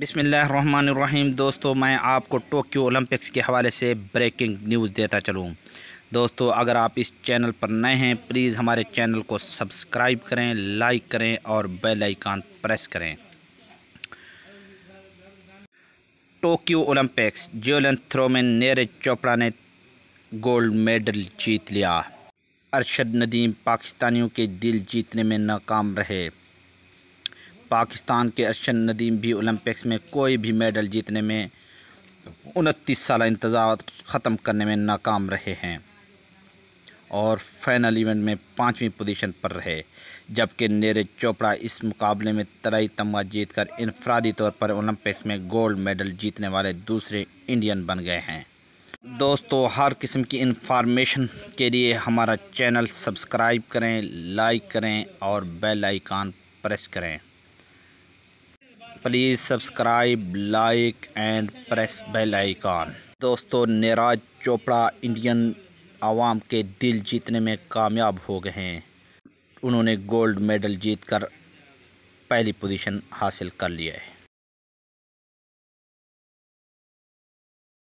बिसमीम दोस्तों मैं आपको टोक्यो ओलंपिक्स के हवाले से ब्रेकिंग न्यूज़ देता चलूँ दोस्तों अगर आप इस चैनल पर नए हैं प्लीज़ हमारे चैनल को सब्सक्राइब करें लाइक करें और बेल आइकन प्रेस करें टोक्यो ओलंपिक्स ज्योलन थ्रो में नीरज चोपड़ा ने गोल्ड मेडल जीत लिया अरशद नदीम पाकिस्तानियों के दिल जीतने में नाकाम रहे पाकिस्तान के अर्शन नदीम भी ओलंपिक्स में कोई भी मेडल जीतने में उनतीस साल इंतज़ार ख़त्म करने में नाकाम रहे हैं और फाइनल इवेंट में पाँचवीं पोजीशन पर रहे जबकि नीरज चोपड़ा इस मुकाबले में तराई तमगा जीत कर इनफरादी तौर पर ओलंपिक्स में गोल्ड मेडल जीतने वाले दूसरे इंडियन बन गए हैं दोस्तों हर किस्म की इंफॉर्मेशन के लिए हमारा चैनल सब्सक्राइब करें लाइक करें और बेल आइकान प्रेस करें please subscribe like and press bell icon दोस्तों नेराज चोपड़ा इंडियन आवाम के दिल जीतने में कामयाब हो गए हैं उन्होंने गोल्ड मेडल जीतकर पहली पोजीशन हासिल कर लिया है